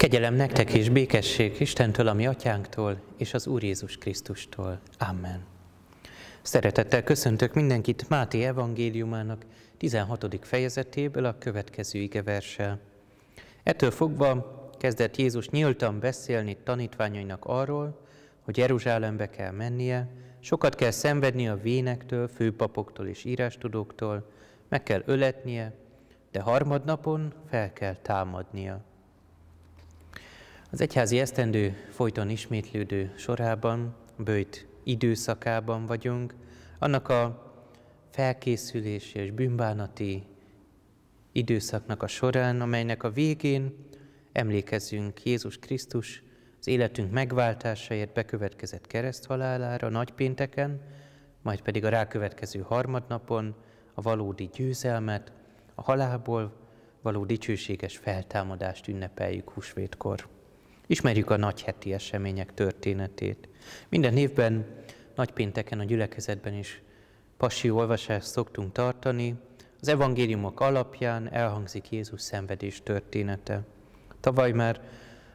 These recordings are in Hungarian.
Kegyelem nektek és békesség Istentől, ami atyánktól, és az Úr Jézus Krisztustól. Amen. Szeretettel köszöntök mindenkit Máté evangéliumának 16. fejezetéből a következő igeverssel. Ettől fogva kezdett Jézus nyíltan beszélni tanítványainak arról, hogy Jeruzsálembe kell mennie, sokat kell szenvedni a vénektől, főpapoktól és írástudóktól, meg kell öletnie, de harmadnapon fel kell támadnia. Az egyházi esztendő folyton ismétlődő sorában, bőjt időszakában vagyunk, annak a felkészülési és bűnbánati időszaknak a során, amelynek a végén emlékezzünk Jézus Krisztus az életünk megváltásáért bekövetkezett kereszthalálára nagypénteken, majd pedig a rákövetkező harmadnapon a valódi győzelmet, a halálból való dicsőséges feltámadást ünnepeljük húsvétkor. Ismerjük a nagy heti események történetét. Minden évben, nagypénteken a gyülekezetben is pasi olvasást szoktunk tartani. Az evangéliumok alapján elhangzik Jézus szenvedés története. Tavaly már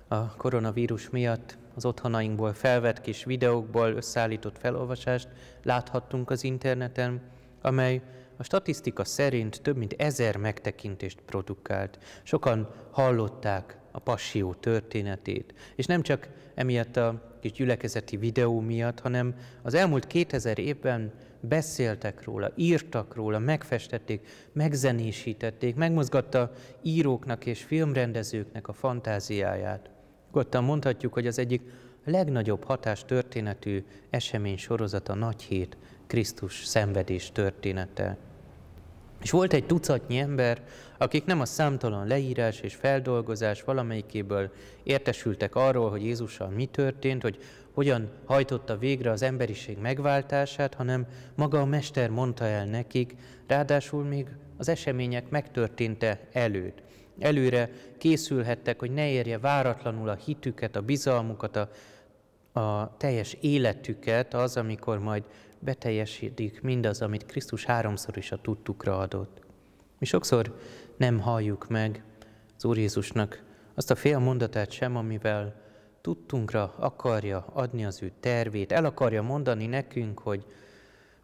a koronavírus miatt az otthonainkból felvett kis videókból összeállított felolvasást láthattunk az interneten, amely a statisztika szerint több mint ezer megtekintést produkált. Sokan hallották a passió történetét, és nem csak emiatt a kis gyülekezeti videó miatt, hanem az elmúlt 2000 évben beszéltek róla, írtak róla, megfestették, megzenésítették, megmozgatta íróknak és filmrendezőknek a fantáziáját. Gottan mondhatjuk, hogy az egyik legnagyobb hatás történetű esemény sorozata a Nagy Hét Krisztus szenvedés története. És volt egy tucatnyi ember, akik nem a számtalan leírás és feldolgozás valamelyikéből értesültek arról, hogy Jézussal mi történt, hogy hogyan hajtotta végre az emberiség megváltását, hanem maga a Mester mondta el nekik, ráadásul még az események megtörténte előtt. Előre készülhettek, hogy ne érje váratlanul a hitüket, a bizalmukat, a a teljes életüket az, amikor majd beteljesítik mindaz, amit Krisztus háromszor is a tudtukra adott. Mi sokszor nem halljuk meg az Úr Jézusnak azt a fél mondatát sem, amivel tudtunkra akarja adni az ő tervét, el akarja mondani nekünk, hogy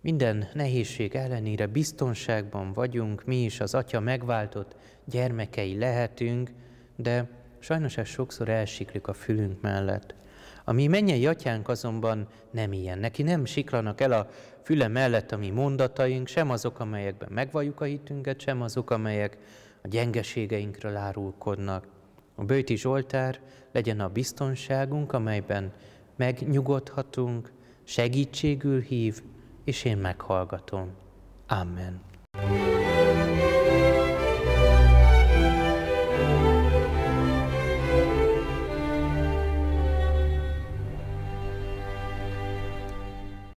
minden nehézség ellenére biztonságban vagyunk, mi is az Atya megváltott gyermekei lehetünk, de sajnos ez sokszor elsiklik a fülünk mellett. A mi mennyei atyánk azonban nem ilyen. Neki nem siklanak el a füle mellett a mi mondataink, sem azok, amelyekben megvalljuk a hitünket, sem azok, amelyek a gyengeségeinkről árulkodnak. A bőti Zsoltár legyen a biztonságunk, amelyben megnyugodhatunk, segítségül hív, és én meghallgatom. Amen.